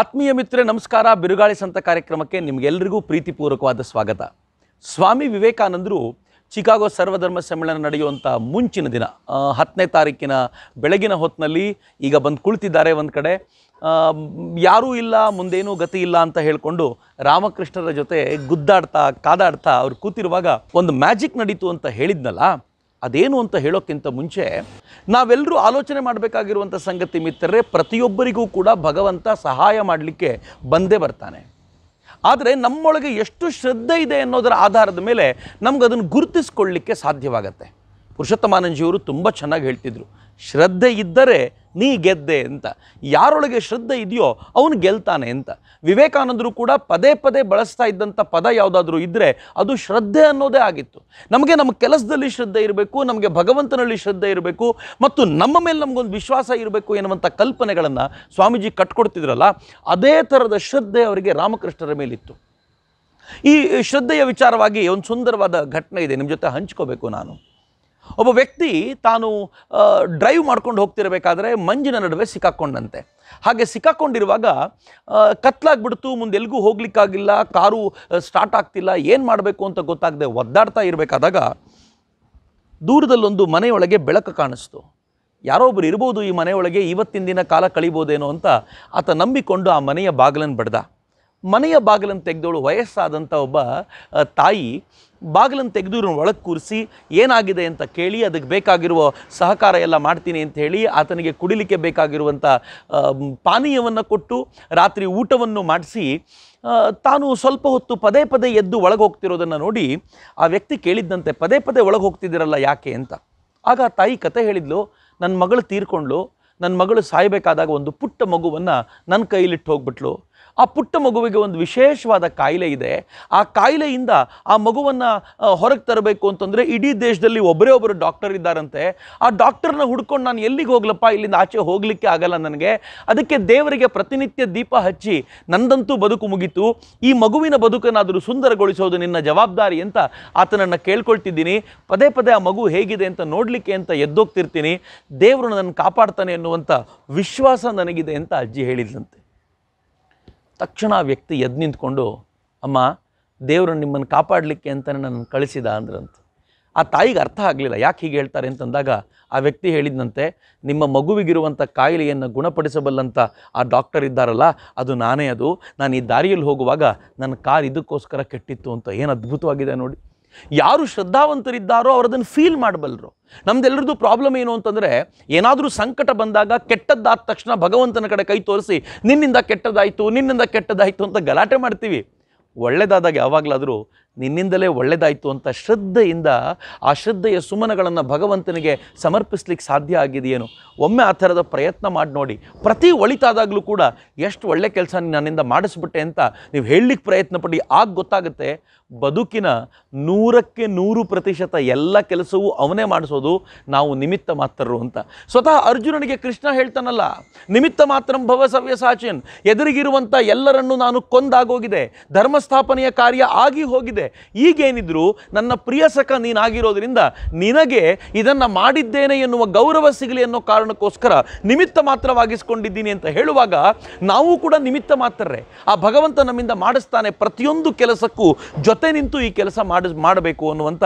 ಆತ್ಮೀಯ ಮಿತ್ರ ನಮಸ್ಕಾರ ಬಿರುಗಾಳಿ ಸಂತ ಕಾರ್ಯಕ್ರಮಕ್ಕೆ ನಿಮಗೆಲ್ಲರಿಗೂ ಪ್ರೀತಿಪೂರ್ವಕವಾದ ಸ್ವಾಗತ ಸ್ವಾಮಿ ವಿವೇಕಾನಂದರು ಚಿಕಾಗೋ ಸರ್ವಧರ್ಮ ಸಮ್ಮೇಳನ ನಡೆಯುವಂಥ ಮುಂಚಿನ ದಿನ ಹತ್ತನೇ ತಾರೀಕಿನ ಬೆಳಗಿನ ಹೊತ್ತಿನಲ್ಲಿ ಈಗ ಬಂದು ಕುಳಿತಿದ್ದಾರೆ ಒಂದು ಕಡೆ ಯಾರೂ ಇಲ್ಲ ಮುಂದೇನೂ ಗತಿ ಇಲ್ಲ ಅಂತ ಹೇಳಿಕೊಂಡು ರಾಮಕೃಷ್ಣರ ಜೊತೆ ಗುದ್ದಾಡ್ತಾ ಕಾದಾಡ್ತಾ ಅವ್ರು ಕೂತಿರುವಾಗ ಒಂದು ಮ್ಯಾಜಿಕ್ ನಡೀತು ಅಂತ ಹೇಳಿದ್ನಲ್ಲ ಅದೇನು ಅಂತ ಹೇಳೋಕ್ಕಿಂತ ಮುಂಚೆ ನಾವೆಲ್ಲರೂ ಆಲೋಚನೆ ಮಾಡಬೇಕಾಗಿರುವಂಥ ಸಂಗತಿ ಮಿತ್ರರೇ ಪ್ರತಿಯೊಬ್ಬರಿಗೂ ಕೂಡ ಭಗವಂತ ಸಹಾಯ ಮಾಡಲಿಕ್ಕೆ ಬಂದೇ ಬರ್ತಾನೆ ಆದರೆ ನಮ್ಮೊಳಗೆ ಎಷ್ಟು ಶ್ರದ್ಧೆ ಇದೆ ಅನ್ನೋದರ ಆಧಾರದ ಮೇಲೆ ನಮ್ಗೆ ಅದನ್ನು ಗುರುತಿಸ್ಕೊಳ್ಳಿಕ್ಕೆ ಸಾಧ್ಯವಾಗತ್ತೆ ಪುರುಷೋತ್ತಮಾನಂಜಿಯವರು ತುಂಬ ಚೆನ್ನಾಗಿ ಹೇಳ್ತಿದ್ರು ಶ್ರದ್ಧೆ ಇದ್ದರೆ ನೀ ಗೆದ್ದೆ ಅಂತ ಯಾರೊಳಗೆ ಶ್ರದ್ಧೆ ಇದೆಯೋ ಅವನು ಗೆಲ್ತಾನೆ ಅಂತ ವಿವೇಕಾನಂದರು ಕೂಡ ಪದೇ ಪದೇ ಬಳಸ್ತಾ ಇದ್ದಂಥ ಪದ ಯಾವುದಾದ್ರೂ ಇದ್ದರೆ ಅದು ಶ್ರದ್ಧೆ ಅನ್ನೋದೇ ಆಗಿತ್ತು ನಮಗೆ ನಮ್ಮ ಕೆಲಸದಲ್ಲಿ ಶ್ರದ್ಧೆ ಇರಬೇಕು ನಮಗೆ ಭಗವಂತನಲ್ಲಿ ಶ್ರದ್ಧೆ ಇರಬೇಕು ಮತ್ತು ನಮ್ಮ ಮೇಲೆ ನಮಗೊಂದು ವಿಶ್ವಾಸ ಇರಬೇಕು ಎನ್ನುವಂಥ ಕಲ್ಪನೆಗಳನ್ನು ಸ್ವಾಮೀಜಿ ಕಟ್ಕೊಡ್ತಿದ್ರಲ್ಲ ಅದೇ ಥರದ ಶ್ರದ್ಧೆ ಅವರಿಗೆ ರಾಮಕೃಷ್ಣರ ಮೇಲಿತ್ತು ಈ ಶ್ರದ್ಧೆಯ ವಿಚಾರವಾಗಿ ಒಂದು ಸುಂದರವಾದ ಘಟನೆ ಇದೆ ನಿಮ್ಮ ಜೊತೆ ಹಂಚ್ಕೋಬೇಕು ನಾನು ಒಬ್ಬ ವ್ಯಕ್ತಿ ತಾನು ಡ್ರೈವ್ ಮಾಡ್ಕೊಂಡು ಹೋಗ್ತಿರಬೇಕಾದ್ರೆ ಮಂಜಿನ ನಡುವೆ ಸಿಕ್ಕಾಕ್ಕೊಂಡಂತೆ ಹಾಗೆ ಸಿಕ್ಕಾಕ್ಕೊಂಡಿರುವಾಗ ಕತ್ಲಾಗ್ಬಿಡ್ತು ಮುಂದೆಲ್ಗೂ ಹೋಗ್ಲಿಕ್ಕಾಗಿಲ್ಲ ಕಾರು ಸ್ಟಾರ್ಟ್ ಆಗ್ತಿಲ್ಲ ಏನು ಮಾಡಬೇಕು ಅಂತ ಗೊತ್ತಾಗದೆ ಒದ್ದಾಡ್ತಾ ಇರಬೇಕಾದಾಗ ದೂರದಲ್ಲೊಂದು ಮನೆಯೊಳಗೆ ಬೆಳಕು ಕಾಣಿಸ್ತು ಯಾರೊಬ್ಬರು ಇರ್ಬೋದು ಈ ಮನೆಯೊಳಗೆ ಇವತ್ತಿನ ದಿನ ಕಾಲ ಕಳಿಬೋದೇನೋ ಅಂತ ಆತ ನಂಬಿಕೊಂಡು ಆ ಮನೆಯ ಬಾಗಿಲನ್ನು ಬಡ್ದ ಮನೆಯ ಬಾಗಿಲನ್ನು ತೆಗೆದೋಳು ವಯಸ್ಸಾದಂಥ ಒಬ್ಬ ತಾಯಿ ಬಾಗಿಲನ್ನು ತೆಗೆದು ಒಳಗೆ ಕೂರಿಸಿ ಏನಾಗಿದೆ ಅಂತ ಕೇಳಿ ಅದಕ್ಕೆ ಬೇಕಾಗಿರುವ ಸಹಕಾರ ಎಲ್ಲ ಮಾಡ್ತೀನಿ ಅಂತ ಹೇಳಿ ಆತನಿಗೆ ಕುಡಿಲಿಕ್ಕೆ ಬೇಕಾಗಿರುವಂಥ ಪಾನೀಯವನ್ನು ಕೊಟ್ಟು ರಾತ್ರಿ ಊಟವನ್ನು ಮಾಡಿಸಿ ತಾನು ಸ್ವಲ್ಪ ಹೊತ್ತು ಪದೇ ಪದೇ ಎದ್ದು ಒಳಗೆ ಹೋಗ್ತಿರೋದನ್ನು ನೋಡಿ ಆ ವ್ಯಕ್ತಿ ಕೇಳಿದ್ದಂತೆ ಪದೇ ಪದೇ ಒಳಗೆ ಹೋಗ್ತಿದ್ದೀರಲ್ಲ ಯಾಕೆ ಅಂತ ಆಗ ತಾಯಿ ಕತೆ ಹೇಳಿದ್ಲು ನನ್ನ ಮಗಳು ತೀರ್ಕೊಂಡ್ಲು ನನ್ನ ಮಗಳು ಸಾಯಬೇಕಾದಾಗ ಒಂದು ಪುಟ್ಟ ಮಗುವನ್ನು ನನ್ನ ಕೈಲಿಟ್ಟು ಹೋಗ್ಬಿಟ್ಲು ಆ ಪುಟ್ಟ ಮಗುವಿಗೆ ಒಂದು ವಿಶೇಷವಾದ ಕಾಯಿಲೆ ಇದೆ ಆ ಕಾಯಿಲೆಯಿಂದ ಆ ಮಗುವನ್ನು ಹೊರಗೆ ತರಬೇಕು ಅಂತಂದರೆ ಇಡೀ ದೇಶದಲ್ಲಿ ಒಬ್ಬರೇ ಒಬ್ಬರು ಡಾಕ್ಟರ್ ಇದ್ದಾರಂತೆ ಆ ಡಾಕ್ಟರ್ನ ಹುಡ್ಕೊಂಡು ನಾನು ಎಲ್ಲಿಗೆ ಹೋಗ್ಲಪ್ಪ ಇಲ್ಲಿಂದ ಆಚೆ ಹೋಗಲಿಕ್ಕೆ ಆಗಲ್ಲ ನನಗೆ ಅದಕ್ಕೆ ದೇವರಿಗೆ ಪ್ರತಿನಿತ್ಯ ದೀಪ ಹಚ್ಚಿ ನಂದಂತೂ ಬದುಕು ಮುಗೀತು ಈ ಮಗುವಿನ ಬದುಕನ್ನಾದರೂ ಸುಂದರಗೊಳಿಸೋದು ನಿನ್ನ ಜವಾಬ್ದಾರಿ ಅಂತ ಆತನನ್ನು ಕೇಳ್ಕೊಳ್ತಿದ್ದೀನಿ ಪದೇ ಪದೇ ಆ ಮಗು ಹೇಗಿದೆ ಅಂತ ನೋಡಲಿಕ್ಕೆ ಅಂತ ಎದ್ದೋಗ್ತಿರ್ತೀನಿ ದೇವರು ನನ್ನ ಕಾಪಾಡ್ತಾನೆ ಅನ್ನುವಂಥ ವಿಶ್ವಾಸ ನನಗಿದೆ ಅಂತ ಅಜ್ಜಿ ಹೇಳಿದ್ಲಂತೆ ತಕ್ಷಣ ಆ ವ್ಯಕ್ತಿ ಎದ್ದು ನಿಂತ್ಕೊಂಡು ಅಮ್ಮ ದೇವರು ನಿಮ್ಮನ್ನು ಕಾಪಾಡಲಿಕ್ಕೆ ಅಂತಲೇ ನನ್ನ ಕಳಿಸಿದ ಅಂದ್ರಂತ ಆ ತಾಯಿಗೆ ಅರ್ಥ ಆಗಲಿಲ್ಲ ಯಾಕೆ ಹೀಗೆ ಹೇಳ್ತಾರೆ ಅಂತಂದಾಗ ಆ ವ್ಯಕ್ತಿ ಹೇಳಿದಂತೆ ನಿಮ್ಮ ಮಗುವಿಗಿರುವಂಥ ಕಾಯಿಲೆಯನ್ನು ಗುಣಪಡಿಸಬಲ್ಲಂಥ ಆ ಡಾಕ್ಟರ್ ಇದ್ದಾರಲ್ಲ ಅದು ನಾನೇ ಅದು ನಾನು ಈ ದಾರಿಯಲ್ಲಿ ಹೋಗುವಾಗ ನನ್ನ ಕಾರ್ ಇದಕ್ಕೋಸ್ಕರ ಕೆಟ್ಟಿತ್ತು ಅಂತ ಏನು ಅದ್ಭುತವಾಗಿದೆ ನೋಡಿ ಯಾರು ಶ್ರದ್ಧಾವಂತರಿದ್ದಾರೋ ಅವರದನ್ನು ಫೀಲ್ ಮಾಡಬಲ್ಲರು ನಮ್ದೆಲ್ಲರದು ಪ್ರಾಬ್ಲಮ್ ಏನು ಅಂತಂದರೆ ಏನಾದರೂ ಸಂಕಟ ಬಂದಾಗ ಕೆಟ್ಟದ್ದಾದ ತಕ್ಷಣ ಭಗವಂತನ ಕಡೆ ಕೈ ತೋರಿಸಿ ನಿನ್ನಿಂದ ಕೆಟ್ಟದಾಯಿತು ನಿನ್ನಿಂದ ಕೆಟ್ಟದಾಯಿತು ಅಂತ ಗಲಾಟೆ ಮಾಡ್ತೀವಿ ಒಳ್ಳೆಯದಾದಾಗ ಯಾವಾಗಲಾದರೂ ನಿನ್ನಿಂದಲೇ ಒಳ್ಳೆಯದಾಯಿತು ಅಂತ ಶ್ರದ್ಧೆಯಿಂದ ಆ ಶ್ರದ್ಧೆಯ ಸುಮನಗಳನ್ನು ಭಗವಂತನಿಗೆ ಸಮರ್ಪಿಸ್ಲಿಕ್ಕೆ ಸಾಧ್ಯ ಆಗಿದೆಯೇನು ಒಮ್ಮೆ ಆ ಥರದ ಪ್ರಯತ್ನ ಮಾಡಿ ನೋಡಿ ಪ್ರತಿ ಒಳಿತಾದಾಗಲೂ ಕೂಡ ಎಷ್ಟು ಒಳ್ಳೆ ಕೆಲಸ ನನ್ನಿಂದ ಮಾಡಿಸ್ಬಿಟ್ಟೆ ಅಂತ ನೀವು ಹೇಳಲಿಕ್ಕೆ ಪ್ರಯತ್ನ ಪಡಿ ಆಗ ಗೊತ್ತಾಗುತ್ತೆ ಬದುಕಿನ ನೂರಕ್ಕೆ ನೂರು ಪ್ರತಿಶತ ಎಲ್ಲ ಕೆಲಸವೂ ಅವನೇ ಮಾಡಿಸೋದು ನಾವು ನಿಮಿತ್ತ ಮಾತ್ರರು ಅಂತ ಸ್ವತಃ ಅರ್ಜುನನಿಗೆ ಕೃಷ್ಣ ಹೇಳ್ತಾನಲ್ಲ ನಿಮಿತ್ತ ಮಾತ್ರ ಭವ ಸಾಚಿನ್ ಎದುರಿಗಿರುವಂಥ ಎಲ್ಲರನ್ನು ನಾನು ಕೊಂದಾಗೋಗಿದೆ ಧರ್ಮಸ್ಥಾಪನೆಯ ಕಾರ್ಯ ಆಗಿ ಹೋಗಿದೆ ಈಗೇನಿದ್ರು ನನ್ನ ಪ್ರಿಯಸಕ ನೀನಾಗಿರೋದ್ರಿಂದ ನಿನಗೆ ಇದನ್ನ ಮಾಡಿದ್ದೇನೆ ಎನ್ನುವ ಗೌರವ ಸಿಗಲಿ ಅನ್ನೋ ಕಾರಣಕ್ಕೋಸ್ಕರ ನಿಮಿತ್ತ ಮಾತ್ರವಾಗಿಸ್ಕೊಂಡಿದ್ದೀನಿ ಅಂತ ಹೇಳುವಾಗ ನಾವು ಕೂಡ ನಿಮಿತ್ತ ಮಾತ್ರರೇ ಆ ಭಗವಂತ ನಮ್ಮಿಂದ ಮಾಡಿಸ್ತಾನೆ ಪ್ರತಿಯೊಂದು ಕೆಲಸಕ್ಕೂ ಜೊತೆ ನಿಂತು ಈ ಕೆಲಸ ಮಾಡಬೇಕು ಅನ್ನುವಂಥ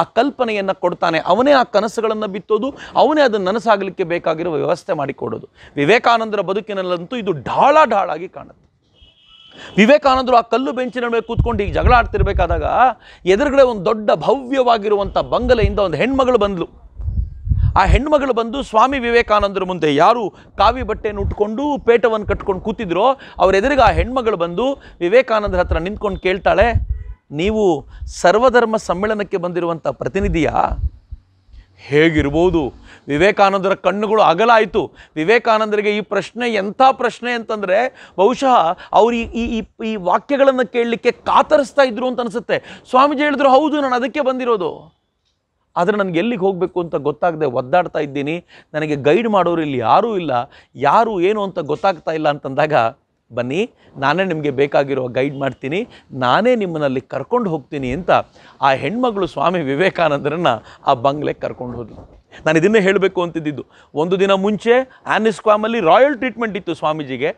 ಆ ಕಲ್ಪನೆಯನ್ನು ಕೊಡ್ತಾನೆ ಅವನೇ ಆ ಕನಸುಗಳನ್ನು ಬಿತ್ತೋದು ಅವನೇ ಅದನ್ನು ನನಸಾಗಲಿಕ್ಕೆ ಬೇಕಾಗಿರುವ ವ್ಯವಸ್ಥೆ ಮಾಡಿಕೊಡೋದು ವಿವೇಕಾನಂದರ ಬದುಕಿನಲ್ಲಂತೂ ಇದು ಢಾಳ ಢಾಳಾಗಿ ಕಾಣುತ್ತೆ ವಿವೇಕಾನಂದರು ಆ ಕಲ್ಲು ಬೆಂಚಿನ ಮೇಲೆ ಕೂತ್ಕೊಂಡು ಈಗ ಜಗಳ ಆಡ್ತಿರ್ಬೇಕಾದಾಗ ಎದುರುಗಡೆ ಒಂದು ದೊಡ್ಡ ಭವ್ಯವಾಗಿರುವಂಥ ಬಂಗಲೆಯಿಂದ ಒಂದು ಹೆಣ್ಮಗಳು ಬಂದಳು ಆ ಹೆಣ್ಮಗಳು ಬಂದು ಸ್ವಾಮಿ ವಿವೇಕಾನಂದರ ಮುಂದೆ ಯಾರು ಕಾವಿ ಬಟ್ಟೆಯನ್ನು ಉಟ್ಕೊಂಡು ಪೇಟವನ್ನು ಕಟ್ಕೊಂಡು ಕೂತಿದ್ರೋ ಅವ್ರ ಎದುರಿಗೆ ಆ ಹೆಣ್ಮಗಳು ಬಂದು ವಿವೇಕಾನಂದರ ಹತ್ರ ನಿಂತ್ಕೊಂಡು ಕೇಳ್ತಾಳೆ ನೀವು ಸರ್ವಧರ್ಮ ಸಮ್ಮೇಳನಕ್ಕೆ ಬಂದಿರುವಂಥ ಪ್ರತಿನಿಧಿಯ ಹೇಗಿರ್ಬೋದು ವಿವೇಕಾನಂದರ ಕಣ್ಣುಗಳು ಅಗಲಾಯಿತು ವಿವೇಕಾನಂದರಿಗೆ ಈ ಪ್ರಶ್ನೆ ಎಂಥ ಪ್ರಶ್ನೆ ಅಂತಂದರೆ ಬಹುಶಃ ಅವರು ಈ ಈ ಈ ವಾಕ್ಯಗಳನ್ನು ಕೇಳಲಿಕ್ಕೆ ಕಾತರಿಸ್ತಾ ಇದ್ರು ಅಂತ ಅನಿಸುತ್ತೆ ಸ್ವಾಮೀಜಿ ಹೇಳಿದ್ರು ಹೌದು ನಾನು ಅದಕ್ಕೆ ಬಂದಿರೋದು ಆದರೆ ನನಗೆ ಎಲ್ಲಿಗೆ ಹೋಗಬೇಕು ಅಂತ ಗೊತ್ತಾಗದೆ ಒದ್ದಾಡ್ತಾ ಇದ್ದೀನಿ ನನಗೆ ಗೈಡ್ ಮಾಡೋರು ಇಲ್ಲಿ ಯಾರೂ ಇಲ್ಲ ಯಾರು ಏನು ಅಂತ ಗೊತ್ತಾಗ್ತಾ ಇಲ್ಲ ಅಂತಂದಾಗ ಬನ್ನಿ ನಾನೇ ನಿಮಗೆ ಬೇಕಾಗಿರೋ ಗೈಡ್ ಮಾಡ್ತೀನಿ ನಾನೇ ನಿಮ್ಮನ್ನಲ್ಲಿ ಕರ್ಕೊಂಡು ಹೋಗ್ತೀನಿ ಅಂತ ಆ ಹೆಣ್ಮಗಳು ಸ್ವಾಮಿ ವಿವೇಕಾನಂದರನ್ನು ಆ ಬಂಗ್ಲೆಗೆ ಕರ್ಕೊಂಡು ಹೋದರು ನಾನು ಇದನ್ನೇ ಹೇಳಬೇಕು ಅಂತಿದ್ದಿದ್ದು ಒಂದು ದಿನ ಮುಂಚೆ ಆ್ಯನಿಸ್ಕ್ವಾಮಲ್ಲಿ ರಾಯಲ್ ಟ್ರೀಟ್ಮೆಂಟ್ ಇತ್ತು ಸ್ವಾಮೀಜಿಗೆ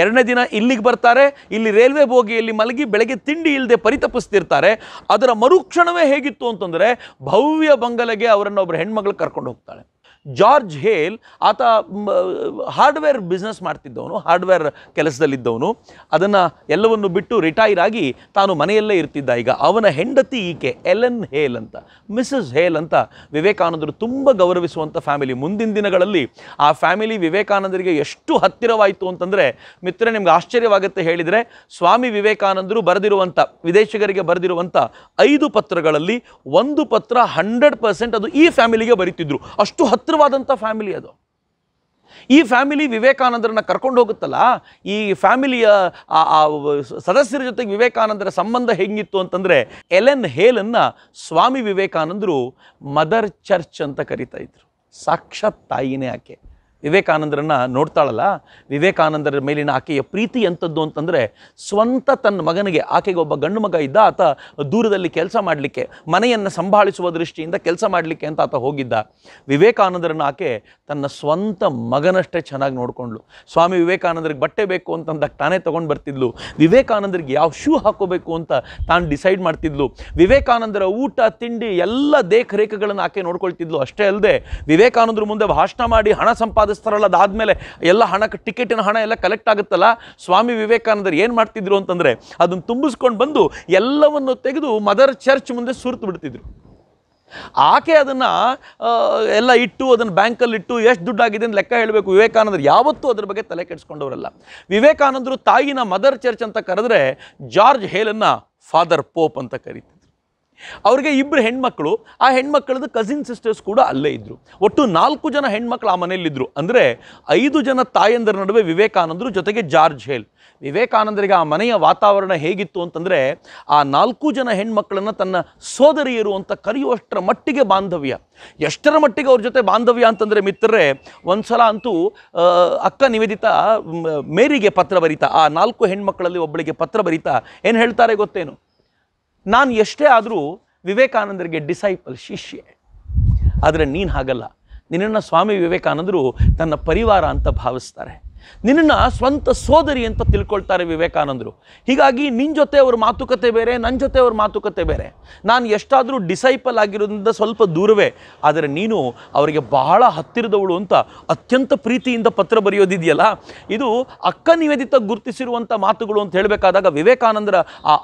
ಎರಡನೇ ದಿನ ಇಲ್ಲಿಗೆ ಬರ್ತಾರೆ ಇಲ್ಲಿ ರೈಲ್ವೆ ಬೋಗಿಯಲ್ಲಿ ಮಲಗಿ ಬೆಳಗ್ಗೆ ತಿಂಡಿ ಇಲ್ಲದೆ ಪರಿತಪಿಸ್ತಿರ್ತಾರೆ ಅದರ ಮರುಕ್ಷಣವೇ ಹೇಗಿತ್ತು ಅಂತಂದರೆ ಭವ್ಯ ಬಂಗಲೆಗೆ ಅವರನ್ನು ಒಬ್ಬರು ಹೆಣ್ಮಗಳು ಕರ್ಕೊಂಡು ಹೋಗ್ತಾಳೆ ಜಾರ್ಜ್ ಹೇಲ್ ಆತ ಹಾರ್ಡ್ವೇರ್ ಬಿಸ್ನೆಸ್ ಮಾಡ್ತಿದ್ದವನು ಹಾರ್ಡ್ವೇರ್ ಕೆಲಸದಲ್ಲಿದ್ದವನು ಅದನ್ನು ಎಲ್ಲವನ್ನು ಬಿಟ್ಟು ರಿಟೈರ್ ಆಗಿ ತಾನು ಮನೆಯಲ್ಲೇ ಇರ್ತಿದ್ದ ಈಗ ಅವನ ಹೆಂಡತಿ ಈಕೆ ಎಲೆನ್ ಹೇಲ್ ಅಂತ ಮಿಸಸ್ ಹೇಲ್ ಅಂತ ವಿವೇಕಾನಂದರು ತುಂಬ ಗೌರವಿಸುವಂಥ ಫ್ಯಾಮಿಲಿ ಮುಂದಿನ ದಿನಗಳಲ್ಲಿ ಆ ಫ್ಯಾಮಿಲಿ ವಿವೇಕಾನಂದರಿಗೆ ಎಷ್ಟು ಹತ್ತಿರವಾಯಿತು ಅಂತಂದರೆ ಮಿತ್ರ ನಿಮ್ಗೆ ಆಶ್ಚರ್ಯವಾಗುತ್ತೆ ಹೇಳಿದರೆ ಸ್ವಾಮಿ ವಿವೇಕಾನಂದರು ಬರೆದಿರುವಂಥ ವಿದೇಶಿಗರಿಗೆ ಬರೆದಿರುವಂಥ ಐದು ಪತ್ರಗಳಲ್ಲಿ ಒಂದು ಪತ್ರ ಹಂಡ್ರೆಡ್ ಪರ್ಸೆಂಟ್ ಅದು ಈ ಫ್ಯಾಮಿಲಿಗೆ ಬರೀತಿದ್ರು ಅಷ್ಟು ಹತ್ತಿರ ಪವಿತ್ರವಾದಂಥ ಫ್ಯಾಮಿಲಿ ಅದು ಈ ಫ್ಯಾಮಿಲಿ ವಿವೇಕಾನಂದರನ್ನ ಕರ್ಕೊಂಡು ಹೋಗುತ್ತಲ್ಲ ಈ ಫ್ಯಾಮಿಲಿಯ ಸದಸ್ಯರ ಜೊತೆಗೆ ವಿವೇಕಾನಂದರ ಸಂಬಂಧ ಹೆಂಗಿತ್ತು ಅಂತಂದರೆ ಎಲೆನ್ ಹೇಲನ್ನು ಸ್ವಾಮಿ ವಿವೇಕಾನಂದರು ಮದರ್ ಚರ್ಚ್ ಅಂತ ಕರಿತಾ ಇದ್ರು ಸಾಕ್ಷಾತ್ ತಾಯಿನೇ ಆಕೆ ವಿವೇಕಾನಂದರನ್ನು ನೋಡ್ತಾಳಲ್ಲ ವಿವೇಕಾನಂದರ ಮೇಲಿನ ಆಕೆಯ ಪ್ರೀತಿ ಎಂಥದ್ದು ಅಂತಂದರೆ ಸ್ವಂತ ತನ್ನ ಮಗನಿಗೆ ಆಕೆಗೆ ಒಬ್ಬ ಗಂಡು ಮಗ ಇದ್ದ ಆತ ದೂರದಲ್ಲಿ ಕೆಲಸ ಮಾಡಲಿಕ್ಕೆ ಮನೆಯನ್ನು ಸಂಭಾಳಿಸುವ ದೃಷ್ಟಿಯಿಂದ ಕೆಲಸ ಮಾಡಲಿಕ್ಕೆ ಅಂತ ಆತ ಹೋಗಿದ್ದ ವಿವೇಕಾನಂದರನ್ನು ಆಕೆ ತನ್ನ ಸ್ವಂತ ಮಗನಷ್ಟೇ ಚೆನ್ನಾಗಿ ನೋಡಿಕೊಂಡ್ಳು ಸ್ವಾಮಿ ವಿವೇಕಾನಂದರಿಗೆ ಬಟ್ಟೆ ಬೇಕು ಅಂತಂದಾಗ ತಾನೇ ತೊಗೊಂಡು ಬರ್ತಿದ್ಲು ವಿವೇಕಾನಂದರಿಗೆ ಯಾವ ಶೂ ಹಾಕೋಬೇಕು ಅಂತ ತಾನು ಡಿಸೈಡ್ ಮಾಡ್ತಿದ್ಲು ವಿವೇಕಾನಂದರ ಊಟ ತಿಂಡಿ ಎಲ್ಲ ದೇಖರೇಖೆಗಳನ್ನು ಆಕೆ ನೋಡ್ಕೊಳ್ತಿದ್ಲು ಅಷ್ಟೇ ಅಲ್ಲದೆ ವಿವೇಕಾನಂದರ ಮುಂದೆ ಭಾಷಣ ಮಾಡಿ ಹಣ ಸಂಪಾದನೆ ಕೂಡಿಸ್ತಾರಲ್ಲ ಅದಾದ್ಮೇಲೆ ಎಲ್ಲ ಹಣಕ್ಕೆ ಟಿಕೆಟಿನ ಹಣ ಎಲ್ಲ ಕಲೆಕ್ಟ್ ಆಗುತ್ತಲ್ಲ ಸ್ವಾಮಿ ವಿವೇಕಾನಂದರು ಏನು ಮಾಡ್ತಿದ್ರು ಅಂತಂದರೆ ಅದನ್ನು ತುಂಬಿಸ್ಕೊಂಡು ಬಂದು ಎಲ್ಲವನ್ನು ತೆಗೆದು ಮದರ್ ಚರ್ಚ್ ಮುಂದೆ ಸುರಿತು ಬಿಡ್ತಿದ್ರು ಆಕೆ ಅದನ್ನು ಎಲ್ಲ ಇಟ್ಟು ಅದನ್ನು ಬ್ಯಾಂಕಲ್ಲಿ ಇಟ್ಟು ಎಷ್ಟು ದುಡ್ಡಾಗಿದೆ ಅಂತ ಲೆಕ್ಕ ಹೇಳಬೇಕು ವಿವೇಕಾನಂದರು ಯಾವತ್ತೂ ಅದ್ರ ಬಗ್ಗೆ ತಲೆ ಕೆಡಿಸ್ಕೊಂಡವರಲ್ಲ ವಿವೇಕಾನಂದರು ತಾಯಿನ ಮದರ್ ಚರ್ಚ್ ಅಂತ ಕರೆದ್ರೆ ಜಾರ್ಜ್ ಹೇಲನ್ನ ಫಾದರ್ ಪೋಪ್ ಅಂತ ಕರೀತಾರೆ ಅವ್ರಿಗೆ ಇಬ್ಬರು ಹೆಣ್ಮಕ್ಳು ಆ ಹೆಣ್ಮಕ್ಳದ್ದು ಕಸಿನ್ ಸಿಸ್ಟರ್ಸ್ ಕೂಡ ಅಲ್ಲೇ ಇದ್ದರು ಒಟ್ಟು ನಾಲ್ಕು ಜನ ಹೆಣ್ಮಕ್ಳು ಆ ಮನೆಯಲ್ಲಿದ್ದರು ಅಂದರೆ ಐದು ಜನ ತಾಯಂದರ ನಡುವೆ ವಿವೇಕಾನಂದರು ಜೊತೆಗೆ ಜಾರ್ಜ್ ಹೇಲ್ ವಿವೇಕಾನಂದರಿಗೆ ಆ ಮನೆಯ ವಾತಾವರಣ ಹೇಗಿತ್ತು ಅಂತಂದರೆ ಆ ನಾಲ್ಕು ಜನ ಹೆಣ್ಮಕ್ಳನ್ನು ತನ್ನ ಸೋದರಿಯರು ಅಂತ ಕರೆಯುವಷ್ಟರ ಮಟ್ಟಿಗೆ ಬಾಂಧವ್ಯ ಎಷ್ಟರ ಮಟ್ಟಿಗೆ ಅವ್ರ ಜೊತೆ ಬಾಂಧವ್ಯ ಅಂತಂದರೆ ಮಿತ್ರರೇ ಒಂದು ಸಲ ಅಂತೂ ಅಕ್ಕ ನಿವೇದಿತ ಮೇರಿಗೆ ಪತ್ರ ಬರೀತಾ ಆ ನಾಲ್ಕು ಹೆಣ್ಮಕ್ಳಲ್ಲಿ ಒಬ್ಬಳಿಗೆ ಪತ್ರ ಬರೀತಾ ಏನು ಹೇಳ್ತಾರೆ ಗೊತ್ತೇನು ನಾನು ಎಷ್ಟೇ ಆದರೂ ವಿವೇಕಾನಂದರಿಗೆ ಡಿಸೈಪಲ್ ಶಿಷ್ಯ ಆದರೆ ನೀನು ಹಾಗಲ್ಲ ನಿನ್ನನ್ನು ಸ್ವಾಮಿ ವಿವೇಕಾನಂದರು ತನ್ನ ಪರಿವಾರ ಅಂತ ಭಾವಿಸ್ತಾರೆ ನಿನ್ನ ಸ್ವಂತ ಸೋದರಿ ಅಂತ ತಿಳ್ಕೊಳ್ತಾರೆ ವಿವೇಕಾನಂದರು ಹೀಗಾಗಿ ನಿನ್ನ ಜೊತೆ ಅವ್ರ ಮಾತುಕತೆ ಬೇರೆ ನನ್ನ ಜೊತೆ ಅವ್ರ ಮಾತುಕತೆ ಬೇರೆ ನಾನು ಎಷ್ಟಾದರೂ ಡಿಸೈಪಲ್ ಆಗಿರೋದ್ರಿಂದ ಸ್ವಲ್ಪ ದೂರವೇ ಆದರೆ ನೀನು ಅವರಿಗೆ ಬಹಳ ಹತ್ತಿರದವಳು ಅಂತ ಅತ್ಯಂತ ಪ್ರೀತಿಯಿಂದ ಪತ್ರ ಬರೆಯೋದಿದೆಯಲ್ಲ ಇದು ಅಕ್ಕ ನಿವೇದಿತ ಗುರುತಿಸಿರುವಂಥ ಮಾತುಗಳು ಅಂತ ಹೇಳಬೇಕಾದಾಗ ವಿವೇಕಾನಂದರ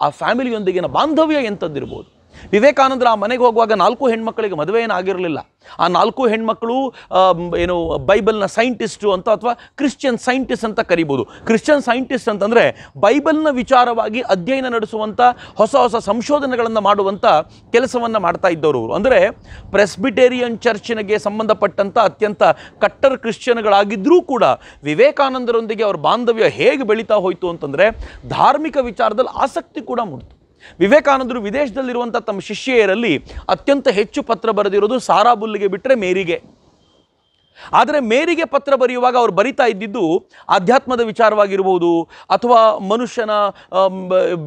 ಆ ಫ್ಯಾಮಿಲಿಯೊಂದಿಗಿನ ಬಾಂಧವ್ಯ ಎಂಥದ್ದಿರ್ಬೋದು ವಿವೇಕಾನಂದರ ಆ ಮನೆಗೆ ಹೋಗುವಾಗ ನಾಲ್ಕು ಹೆಣ್ಮಕ್ಕಳಿಗೆ ಮದುವೆ ಏನಾಗಿರಲಿಲ್ಲ ಆ ನಾಲ್ಕು ಹೆಣ್ಮಕ್ಕಳು ಏನು ಬೈಬಲ್ನ ಸೈಂಟಿಸ್ಟು ಅಂತ ಅಥವಾ ಕ್ರಿಶ್ಚಿಯನ್ ಸೈಂಟಿಸ್ಟ್ ಅಂತ ಕರಿಬೋದು ಕ್ರಿಶ್ಚಿಯನ್ ಸೈಂಟಿಸ್ಟ್ ಅಂತಂದರೆ ಬೈಬಲ್ನ ವಿಚಾರವಾಗಿ ಅಧ್ಯಯನ ನಡೆಸುವಂಥ ಹೊಸ ಹೊಸ ಸಂಶೋಧನೆಗಳನ್ನು ಮಾಡುವಂಥ ಕೆಲಸವನ್ನು ಮಾಡ್ತಾ ಇದ್ದವರು ಅಂದರೆ ಪ್ರೆಸ್ಬಿಟೇರಿಯನ್ ಚರ್ಚಿನಗೆ ಸಂಬಂಧಪಟ್ಟಂಥ ಅತ್ಯಂತ ಕಟ್ಟರ್ ಕ್ರಿಶ್ಚಿಯನ್ಗಳಾಗಿದ್ದರೂ ಕೂಡ ವಿವೇಕಾನಂದರೊಂದಿಗೆ ಅವರ ಬಾಂಧವ್ಯ ಹೇಗೆ ಬೆಳೀತಾ ಹೋಯಿತು ಅಂತಂದರೆ ಧಾರ್ಮಿಕ ವಿಚಾರದಲ್ಲಿ ಆಸಕ್ತಿ ಕೂಡ ಮೂಡಿತು ವಿವೇಕಾನಂದರು ವಿದೇಶದಲ್ಲಿರುವಂಥ ತಮ್ಮ ಶಿಷ್ಯೆಯರಲ್ಲಿ ಅತ್ಯಂತ ಹೆಚ್ಚು ಪತ್ರ ಬರೆದಿರೋದು ಸಾರಾಬುಲ್ಲಿಗೆ ಬುಲ್ಲಿಗೆ ಬಿಟ್ಟರೆ ಮೇರಿಗೆ ಆದರೆ ಮೇರಿಗೆ ಪತ್ರ ಬರೆಯುವಾಗ ಅವರು ಬರಿತಾ ಇದ್ದಿದ್ದು ಆಧ್ಯಾತ್ಮದ ವಿಚಾರವಾಗಿರ್ಬೋದು ಅಥವಾ ಮನುಷ್ಯನ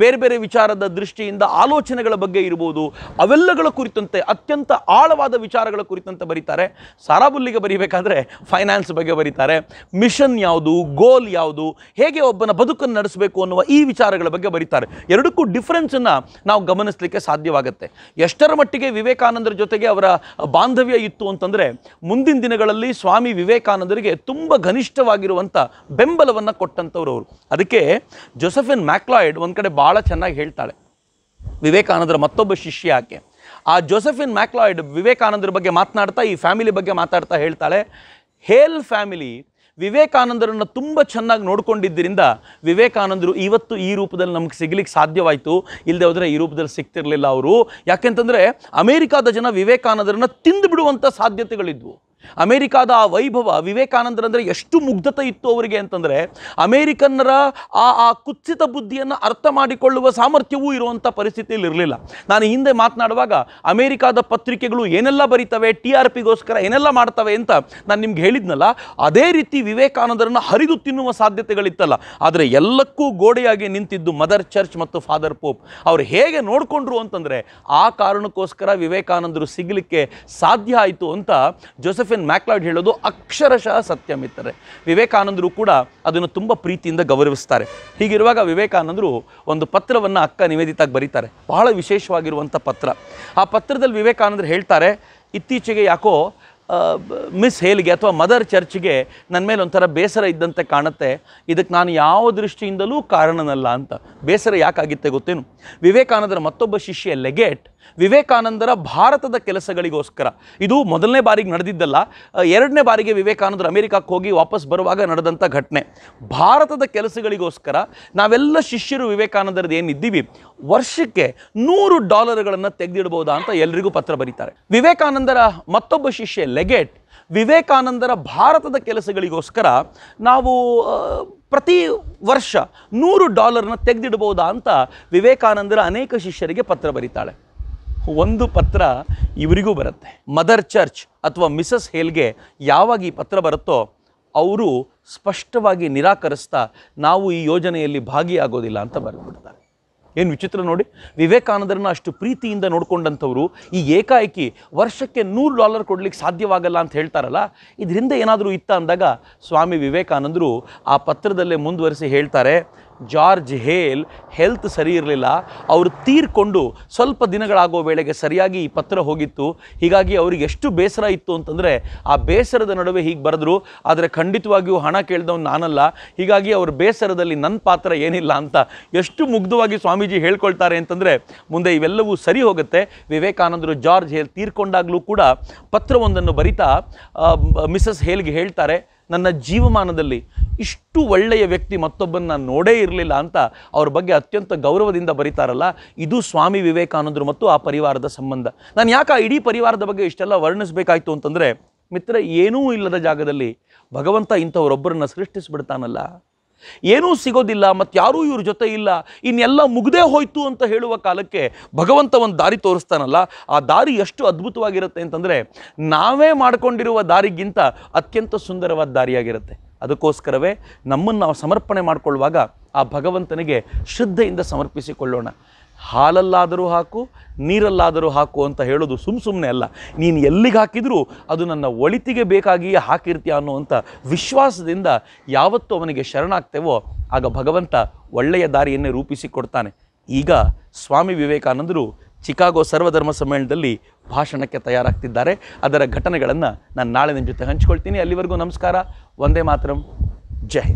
ಬೇರೆ ಬೇರೆ ವಿಚಾರದ ದೃಷ್ಟಿಯಿಂದ ಆಲೋಚನೆಗಳ ಬಗ್ಗೆ ಇರ್ಬೋದು ಅವೆಲ್ಲಗಳ ಕುರಿತಂತೆ ಅತ್ಯಂತ ಆಳವಾದ ವಿಚಾರಗಳ ಕುರಿತಂತೆ ಬರೀತಾರೆ ಸಾರಾಬುಲ್ಲಿಗೆ ಬರೀಬೇಕಾದ್ರೆ ಫೈನಾನ್ಸ್ ಬಗ್ಗೆ ಬರೀತಾರೆ ಮಿಷನ್ ಯಾವುದು ಗೋಲ್ ಯಾವುದು ಹೇಗೆ ಒಬ್ಬನ ಬದುಕನ್ನು ನಡೆಸಬೇಕು ಅನ್ನುವ ಈ ವಿಚಾರಗಳ ಬಗ್ಗೆ ಬರೀತಾರೆ ಎರಡಕ್ಕೂ ಡಿಫ್ರೆನ್ಸನ್ನು ನಾವು ಗಮನಿಸಲಿಕ್ಕೆ ಸಾಧ್ಯವಾಗುತ್ತೆ ಎಷ್ಟರ ಮಟ್ಟಿಗೆ ವಿವೇಕಾನಂದರ ಜೊತೆಗೆ ಅವರ ಬಾಂಧವ್ಯ ಇತ್ತು ಅಂತಂದರೆ ಮುಂದಿನ ದಿನಗಳಲ್ಲಿ ಸ್ವಾಮಿ ವಿವೇಕಾನಂದರಿಗೆ ತುಂಬ ಘನಿಷ್ಠವಾಗಿರುವಂಥ ಬೆಂಬಲವನ್ನು ಕೊಟ್ಟಂಥವ್ರು ಅವರು ಅದಕ್ಕೆ ಜೋಸೆಫಿನ್ ಮ್ಯಾಕ್ಲಾಯ್ಡ್ ಒಂದು ಕಡೆ ಭಾಳ ಚೆನ್ನಾಗಿ ಹೇಳ್ತಾಳೆ ವಿವೇಕಾನಂದರ ಮತ್ತೊಬ್ಬ ಶಿಷ್ಯ ಆಕೆ ಆ ಜೋಸೆಫಿನ್ ಮ್ಯಾಕ್ಲಾಯ್ಡ್ ವಿವೇಕಾನಂದರ ಬಗ್ಗೆ ಮಾತನಾಡ್ತಾ ಈ ಫ್ಯಾಮಿಲಿ ಬಗ್ಗೆ ಮಾತಾಡ್ತಾ ಹೇಳ್ತಾಳೆ ಹೇಲ್ ಫ್ಯಾಮಿಲಿ ವಿವೇಕಾನಂದರನ್ನು ತುಂಬ ಚೆನ್ನಾಗಿ ನೋಡಿಕೊಂಡಿದ್ದರಿಂದ ವಿವೇಕಾನಂದರು ಇವತ್ತು ಈ ರೂಪದಲ್ಲಿ ನಮಗೆ ಸಿಗಲಿಕ್ಕೆ ಸಾಧ್ಯವಾಯಿತು ಇಲ್ಲದೆ ಹೋದರೆ ಈ ರೂಪದಲ್ಲಿ ಸಿಗ್ತಿರಲಿಲ್ಲ ಅವರು ಯಾಕೆಂತಂದರೆ ಅಮೇರಿಕಾದ ಜನ ವಿವೇಕಾನಂದರನ್ನು ತಿಂದು ಸಾಧ್ಯತೆಗಳಿದ್ವು ಅಮೇರಿಕಾದ ಆ ವೈಭವ ವಿವೇಕಾನಂದರಂದರೆ ಎಷ್ಟು ಮುಗ್ಧತೆ ಇತ್ತು ಅವರಿಗೆ ಅಂತಂದರೆ ಅಮೇರಿಕನ್ನರ ಆ ಆ ಕುತ್ಸಿತ ಬುದ್ಧಿಯನ್ನು ಅರ್ಥ ಮಾಡಿಕೊಳ್ಳುವ ಸಾಮರ್ಥ್ಯವೂ ಇರುವಂಥ ಪರಿಸ್ಥಿತಿಯಲ್ಲಿ ಇರಲಿಲ್ಲ ನಾನು ಹಿಂದೆ ಮಾತನಾಡುವಾಗ ಅಮೇರಿಕಾದ ಪತ್ರಿಕೆಗಳು ಏನೆಲ್ಲ ಬರೀತವೆ ಟಿ ಆರ್ ಪಿಗೋಸ್ಕರ ಏನೆಲ್ಲ ಮಾಡ್ತವೆ ಅಂತ ನಾನು ನಿಮ್ಗೆ ಹೇಳಿದ್ನಲ್ಲ ಅದೇ ರೀತಿ ವಿವೇಕಾನಂದರನ್ನು ಹರಿದು ತಿನ್ನುವ ಸಾಧ್ಯತೆಗಳಿತ್ತಲ್ಲ ಆದರೆ ಎಲ್ಲಕ್ಕೂ ಗೋಡೆಯಾಗಿ ನಿಂತಿದ್ದು ಮದರ್ ಚರ್ಚ್ ಮತ್ತು ಫಾದರ್ ಪೋಪ್ ಅವರು ಹೇಗೆ ನೋಡಿಕೊಂಡ್ರು ಅಂತಂದರೆ ಆ ಕಾರಣಕ್ಕೋಸ್ಕರ ವಿವೇಕಾನಂದರು ಸಿಗಲಿಕ್ಕೆ ಸಾಧ್ಯ ಆಯಿತು ಅಂತ ಜೋಸೆಫ್ ಸ್ಟೀಫನ್ ಮ್ಯಾಕ್ಲಾಯ್ಡ್ ಹೇಳೋದು ಅಕ್ಷರಶಃ ಸತ್ಯ ವಿವೇಕಾನಂದರು ಕೂಡ ಅದನ್ನು ತುಂಬ ಪ್ರೀತಿಯಿಂದ ಗೌರವಿಸ್ತಾರೆ ಹೀಗಿರುವಾಗ ವಿವೇಕಾನಂದರು ಒಂದು ಪತ್ರವನ್ನು ಅಕ್ಕ ನಿವೇದಿತಾಗಿ ಬರೀತಾರೆ ಬಹಳ ವಿಶೇಷವಾಗಿರುವಂಥ ಪತ್ರ ಆ ಪತ್ರದಲ್ಲಿ ವಿವೇಕಾನಂದರು ಹೇಳ್ತಾರೆ ಇತ್ತೀಚೆಗೆ ಯಾಕೋ ಮಿಸ್ ಹೇಲ್ಗೆ ಅಥವಾ ಮದರ್ ಚರ್ಚ್ಗೆ ನನ್ನ ಮೇಲೆ ಒಂಥರ ಬೇಸರ ಇದ್ದಂತೆ ಕಾಣುತ್ತೆ ಇದಕ್ಕೆ ನಾನು ಯಾವ ದೃಷ್ಟಿಯಿಂದಲೂ ಕಾರಣನಲ್ಲ ಅಂತ ಬೇಸರ ಯಾಕಾಗಿತ್ತೆ ಗೊತ್ತೇನು ವಿವೇಕಾನಂದರ ಮತ್ತೊಬ್ಬ ಶಿಷ್ಯ ಲೆಗೆಟ್ ವಿವೇಕಾನಂದರ ಭಾರತದ ಕೆಲಸಗಳಿಗೋಸ್ಕರ ಇದು ಮೊದಲನೇ ಬಾರಿಗೆ ನಡೆದಿದ್ದಲ್ಲ ಎರಡನೇ ಬಾರಿಗೆ ವಿವೇಕಾನಂದರು ಅಮೆರಿಕಕ್ಕೆ ಹೋಗಿ ವಾಪಸ್ ಬರುವಾಗ ನಡೆದಂಥ ಘಟನೆ ಭಾರತದ ಕೆಲಸಗಳಿಗೋಸ್ಕರ ನಾವೆಲ್ಲ ಶಿಷ್ಯರು ವಿವೇಕಾನಂದರದ್ದು ಏನಿದ್ದೀವಿ ವರ್ಷಕ್ಕೆ ನೂರು ಡಾಲರ್ಗಳನ್ನು ತೆಗೆದಿಡ್ಬೋದಾ ಅಂತ ಎಲ್ರಿಗೂ ಪತ್ರ ಬರೀತಾರೆ ವಿವೇಕಾನಂದರ ಮತ್ತೊಬ್ಬ ಶಿಷ್ಯ ಲೆಗೆಟ್ ವಿವೇಕಾನಂದರ ಭಾರತದ ಕೆಲಸಗಳಿಗೋಸ್ಕರ ನಾವು ಪ್ರತಿ ವರ್ಷ ನೂರು ಡಾಲರ್ನ ತೆಗೆದಿಡ್ಬೋದಾ ಅಂತ ವಿವೇಕಾನಂದರ ಅನೇಕ ಶಿಷ್ಯರಿಗೆ ಪತ್ರ ಬರೀತಾಳೆ ಒಂದು ಪತ್ರ ಇವರಿಗೂ ಬರುತ್ತೆ ಮದರ್ ಚರ್ಚ್ ಅಥವಾ ಮಿಸಸ್ ಹೇಲ್ಗೆ ಯಾವಾಗ ಈ ಪತ್ರ ಬರುತ್ತೋ ಅವರು ಸ್ಪಷ್ಟವಾಗಿ ನಿರಾಕರಿಸ್ತಾ ನಾವು ಈ ಯೋಜನೆಯಲ್ಲಿ ಭಾಗಿಯಾಗೋದಿಲ್ಲ ಅಂತ ಬರೆದುಬಿಡ್ತಾರೆ ಏನು ವಿಚಿತ್ರ ನೋಡಿ ವಿವೇಕಾನಂದರನ್ನ ಅಷ್ಟು ಪ್ರೀತಿಯಿಂದ ನೋಡಿಕೊಂಡಂಥವ್ರು ಈ ಏಕಾಏಕಿ ವರ್ಷಕ್ಕೆ ನೂರು ಡಾಲರ್ ಕೊಡಲಿಕ್ಕೆ ಸಾಧ್ಯವಾಗಲ್ಲ ಅಂತ ಹೇಳ್ತಾರಲ್ಲ ಇದರಿಂದ ಏನಾದರೂ ಇತ್ತ ಅಂದಾಗ ಸ್ವಾಮಿ ವಿವೇಕಾನಂದರು ಆ ಪತ್ರದಲ್ಲೇ ಮುಂದುವರಿಸಿ ಹೇಳ್ತಾರೆ ಜಾರ್ಜ್ ಹೇಲ್ ಹೆಲ್ತ್ ಸರಿ ಇರಲಿಲ್ಲ ಅವರು ತೀರ್ಕೊಂಡು ಸ್ವಲ್ಪ ದಿನಗಳಾಗೋ ವೇಳೆಗೆ ಸರಿಯಾಗಿ ಈ ಪತ್ರ ಹೋಗಿತ್ತು ಹೀಗಾಗಿ ಅವ್ರಿಗೆ ಎಷ್ಟು ಬೇಸರ ಇತ್ತು ಅಂತಂದರೆ ಆ ಬೇಸರದ ನಡುವೆ ಹೀಗೆ ಬರೆದ್ರು ಆದರೆ ಖಂಡಿತವಾಗಿಯೂ ಹಣ ಕೇಳಿದವನು ನಾನಲ್ಲ ಹೀಗಾಗಿ ಅವ್ರ ಬೇಸರದಲ್ಲಿ ನನ್ನ ಪಾತ್ರ ಏನಿಲ್ಲ ಅಂತ ಎಷ್ಟು ಮುಗ್ಧವಾಗಿ ಸ್ವಾಮೀಜಿ ಹೇಳ್ಕೊಳ್ತಾರೆ ಅಂತಂದರೆ ಮುಂದೆ ಇವೆಲ್ಲವೂ ಸರಿ ಹೋಗುತ್ತೆ ವಿವೇಕಾನಂದರು ಜಾರ್ಜ್ ಹೇಲ್ ತೀರ್ಕೊಂಡಾಗಲೂ ಕೂಡ ಪತ್ರವೊಂದನ್ನು ಬರಿತಾ ಮಿಸಸ್ ಹೇಲ್ಗೆ ಹೇಳ್ತಾರೆ ನನ್ನ ಜೀವಮಾನದಲ್ಲಿ ಇಷ್ಟು ಒಳ್ಳೆಯ ವ್ಯಕ್ತಿ ಮತ್ತೊಬ್ಬನ ನಾನು ನೋಡೇ ಇರಲಿಲ್ಲ ಅಂತ ಅವ್ರ ಬಗ್ಗೆ ಅತ್ಯಂತ ಗೌರವದಿಂದ ಬರೀತಾರಲ್ಲ ಇದು ಸ್ವಾಮಿ ವಿವೇಕಾನಂದರು ಮತ್ತು ಆ ಪರಿವಾರದ ಸಂಬಂಧ ನಾನು ಯಾಕೆ ಆ ಇಡೀ ಪರಿವಾರದ ಬಗ್ಗೆ ಇಷ್ಟೆಲ್ಲ ವರ್ಣಿಸಬೇಕಾಯಿತು ಅಂತಂದರೆ ಮಿತ್ರ ಏನೂ ಇಲ್ಲದ ಜಾಗದಲ್ಲಿ ಭಗವಂತ ಇಂಥವರೊಬ್ಬರನ್ನು ಸೃಷ್ಟಿಸಿಬಿಡ್ತಾನಲ್ಲ ಏನೂ ಸಿಗೋದಿಲ್ಲ ಮತ್ತು ಯಾರೂ ಇವ್ರ ಜೊತೆ ಇಲ್ಲ ಇನ್ನೆಲ್ಲ ಮುಗ್ದೇ ಹೋಯ್ತು ಅಂತ ಹೇಳುವ ಕಾಲಕ್ಕೆ ಭಗವಂತ ಒಂದು ದಾರಿ ತೋರಿಸ್ತಾನಲ್ಲ ಆ ದಾರಿ ಎಷ್ಟು ಅದ್ಭುತವಾಗಿರುತ್ತೆ ಅಂತಂದರೆ ನಾವೇ ಮಾಡಿಕೊಂಡಿರುವ ದಾರಿಗಿಂತ ಅತ್ಯಂತ ಸುಂದರವಾದ ದಾರಿಯಾಗಿರುತ್ತೆ ಅದಕ್ಕೋಸ್ಕರವೇ ನಮ್ಮನ್ನು ನಾವು ಸಮರ್ಪಣೆ ಮಾಡಿಕೊಳ್ಳುವಾಗ ಆ ಭಗವಂತನಿಗೆ ಶ್ರದ್ಧೆಯಿಂದ ಸಮರ್ಪಿಸಿಕೊಳ್ಳೋಣ ಹಾಲಲ್ಲಾದರೂ ಹಾಕು ನೀರಲ್ಲಾದರೂ ಹಾಕು ಅಂತ ಹೇಳೋದು ಸುಮ್ಮ ಸುಮ್ಮನೆ ಅಲ್ಲ ನೀನು ಎಲ್ಲಿಗೆ ಹಾಕಿದರೂ ಅದು ನನ್ನ ಒಳಿತಿಗೆ ಬೇಕಾಗಿಯೇ ಹಾಕಿರ್ತೀಯ ಅನ್ನುವಂಥ ವಿಶ್ವಾಸದಿಂದ ಯಾವತ್ತೂ ಅವನಿಗೆ ಶರಣಾಗ್ತೇವೋ ಆಗ ಭಗವಂತ ಒಳ್ಳೆಯ ದಾರಿಯನ್ನೇ ರೂಪಿಸಿಕೊಡ್ತಾನೆ ಈಗ ಸ್ವಾಮಿ ವಿವೇಕಾನಂದರು ಚಿಕಾಗೋ ಸರ್ವಧರ್ಮ ಸಮ್ಮೇಳನದಲ್ಲಿ ಭಾಷಣಕ್ಕೆ ತಯಾರಾಗ್ತಿದ್ದಾರೆ ಅದರ ಘಟನೆಗಳನ್ನು ನಾನು ನಾಳೆ ನಿಮ್ಮ ಜೊತೆ ಹಂಚ್ಕೊಳ್ತೀನಿ ಅಲ್ಲಿವರೆಗೂ ನಮಸ್ಕಾರ ಒಂದೇ ಮಾತ್ರಂ ಜೈ